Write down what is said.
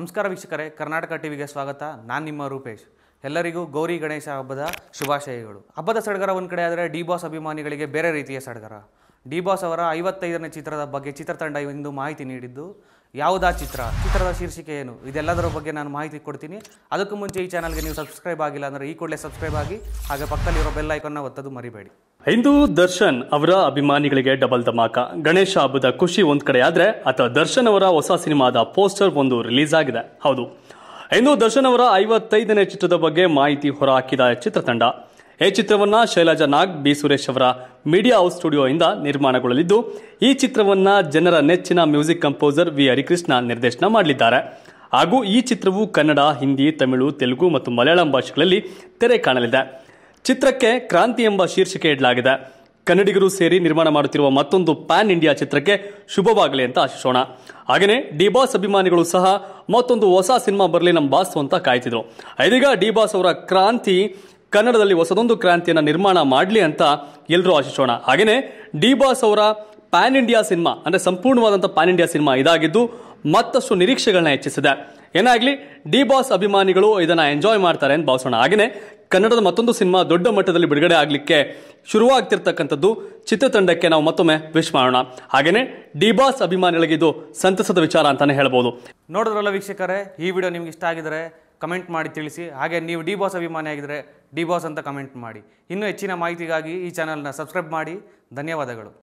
ನಮಸ್ಕಾರ ವೀಕ್ಷಕರೇ ಕರ್ನಾಟಕ ಟಿವಿಗೆ ಸ್ವಾಗತ ನಾನು ನಿಮ್ಮ ರೂಪೇಶ್ ಎಲ್ಲರಿಗೂ ಗೌರಿ ಗಣೇಶ ಹಬ್ಬದ ಶುಭಾಶಯಗಳು ಹಬ್ಬದ ಸಡಗರ ಒಂದು ಕಡೆ ಆದರೆ ಡಿ ಬಾಸ್ ಅಭಿಮಾನಿಗಳಿಗೆ ಬೇರೆ ರೀತಿಯ ಸಡಗರ ಡಿ ಬಾಸ್ ಅವರ ಐವತ್ತೈದನೇ ಚಿತ್ರದ ಬಗ್ಗೆ ಚಿತ್ರತಂಡ ಇಂದು ಮಾಹಿತಿ ನೀಡಿದ್ದು ಯಾವುದಾ ಚಿತ್ರ ಚಿತ್ರದ ಶೀರ್ಷಿಕೆ ಏನು ಇದೆಲ್ಲದರ ಬಗ್ಗೆ ನಾನು ಮಾಹಿತಿ ಕೊಡ್ತೀನಿ ಅದಕ್ಕೂ ಮುಂಚೆ ಈ ಚಾನಲ್ಗೆ ನೀವು ಸಬ್ಸ್ಕ್ರೈಬ್ ಆಗಿಲ್ಲ ಅಂದರೆ ಈ ಕೂಡಲೇ ಸಬ್ಸ್ಕ್ರೈಬ್ ಆಗಿ ಹಾಗೆ ಪಕ್ಕದಲ್ಲಿರೋ ಬೆಲ್ ಐಕನ್ನ ಒತ್ತದು ಮರಿಬೇಡಿ ಹಿಂದೂ ದರ್ಶನ್ ಅವರ ಅಭಿಮಾನಿಗಳಿಗೆ ಡಬಲ್ ಧಮಾಕ ಗಣೇಶ ಹಬ್ಬದ ಖುಷಿ ಒಂದು ಕಡೆ ಆದರೆ ಅಥವಾ ದರ್ಶನ್ ಅವರ ಹೊಸ ಸಿನಿಮಾದ ಪೋಸ್ಟರ್ ಒಂದು ರಿಲೀಸ್ ಆಗಿದೆ ಹೌದು ಇಂದು ದರ್ಶನ್ ಅವರ ಐವತ್ತೈದನೇ ಚಿತ್ರದ ಬಗ್ಗೆ ಮಾಹಿತಿ ಹೊರಹಾಕಿದ ಚಿತ್ರತಂಡ ಈ ಚಿತ್ರವನ್ನ ಶೈಲಾಜ ನಾಗ್ ಬಿ ಸುರೇಶ್ ಅವರ ಮೀಡಿಯಾ ಹೌಸ್ ಸ್ಟುಡಿಯೋ ಇಂದ ನಿರ್ಮಾಣಗೊಳ್ಳಲಿದ್ದು ಈ ಚಿತ್ರವನ್ನ ಜನರ ನೆಚ್ಚಿನ ಮ್ಯೂಸಿಕ್ ಕಂಪೋಸರ್ ವಿ ಹರಿಕೃಷ್ಣ ನಿರ್ದೇಶನ ಮಾಡಲಿದ್ದಾರೆ ಹಾಗೂ ಈ ಚಿತ್ರವು ಕನ್ನಡ ಹಿಂದಿ ತಮಿಳು ತೆಲುಗು ಮತ್ತು ಮಲಯಾಳಂ ಭಾಷೆಗಳಲ್ಲಿ ತೆರೆ ಕಾಣಲಿದೆ ಚಿತ್ರಕ್ಕೆ ಕ್ರಾಂತಿ ಎಂಬ ಶೀರ್ಷಿಕೆ ಇಡಲಾಗಿದೆ ಕನ್ನಡಿಗರು ಸೇರಿ ನಿರ್ಮಾಣ ಮಾಡುತ್ತಿರುವ ಮತ್ತೊಂದು ಪ್ಯಾನ್ ಇಂಡಿಯಾ ಚಿತ್ರಕ್ಕೆ ಶುಭವಾಗಲಿ ಅಂತ ಆಶಿಸೋಣ ಹಾಗೆಯೇ ಡಿ ಬಾಸ್ ಅಭಿಮಾನಿಗಳು ಸಹ ಮತ್ತೊಂದು ಹೊಸ ಸಿನಿಮಾ ಬರಲಿ ನಮ್ಮ ಬಾಸ್ ಅಂತ ಕಾಯ್ತಿದ್ರು ಇದೀಗ ಡಿ ಬಾಸ್ ಅವರ ಕ್ರಾಂತಿ ಕನ್ನಡದಲ್ಲಿ ಹೊಸದೊಂದು ಕ್ರಾಂತಿಯನ್ನು ನಿರ್ಮಾಣ ಮಾಡಲಿ ಅಂತ ಎಲ್ಲರೂ ಆಶಿಸೋಣ ಹಾಗೆಯೇ ಡಿ ಬಾಸ್ ಅವರ ಪ್ಯಾನ್ ಇಂಡಿಯಾ ಸಿನಿಮಾ ಅಂದರೆ ಸಂಪೂರ್ಣವಾದಂಥ ಪ್ಯಾನ್ ಇಂಡಿಯಾ ಸಿನಿಮಾ ಇದಾಗಿದ್ದು ಮತ್ತಷ್ಟು ನಿರೀಕ್ಷೆಗಳನ್ನ ಹೆಚ್ಚಿಸಿದೆ ಏನಾಗಲಿ ಡಿ ಬಾಸ್ ಅಭಿಮಾನಿಗಳು ಇದನ್ನು ಎಂಜಾಯ್ ಮಾಡ್ತಾರೆ ಅಂತ ಭಾವಿಸೋಣ ಹಾಗೆಯೇ ಕನ್ನಡದ ಮತ್ತೊಂದು ಸಿನಿಮಾ ದೊಡ್ಡ ಮಟ್ಟದಲ್ಲಿ ಬಿಡುಗಡೆ ಆಗಲಿಕ್ಕೆ ಶುರುವಾಗ್ತಿರ್ತಕ್ಕಂಥದ್ದು ಚಿತ್ರತಂಡಕ್ಕೆ ನಾವು ಮತ್ತೊಮ್ಮೆ ವಿಶ್ ಮಾಡೋಣ ಹಾಗೆಯೇ ಡಿಬಾಸ್ ಅಭಿಮಾನಿಗಳಿಗೆ ಇದು ಸಂತಸದ ವಿಚಾರ ಅಂತಲೇ ಹೇಳ್ಬೋದು ನೋಡಿದ್ರಲ್ಲ ವೀಕ್ಷಕರೇ ಈ ವಿಡಿಯೋ ನಿಮ್ಗೆ ಇಷ್ಟ ಆಗಿದರೆ ಕಮೆಂಟ್ ಮಾಡಿ ತಿಳಿಸಿ ಹಾಗೆ ನೀವು ಡಿ ಬಾಸ್ ಆಗಿದ್ದರೆ ಡಿ ಬಾಸ್ ಅಂತ ಕಮೆಂಟ್ ಮಾಡಿ ಇನ್ನೂ ಹೆಚ್ಚಿನ ಮಾಹಿತಿಗಾಗಿ ಈ ಚಾನಲ್ನ ಸಬ್ಸ್ಕ್ರೈಬ್ ಮಾಡಿ ಧನ್ಯವಾದಗಳು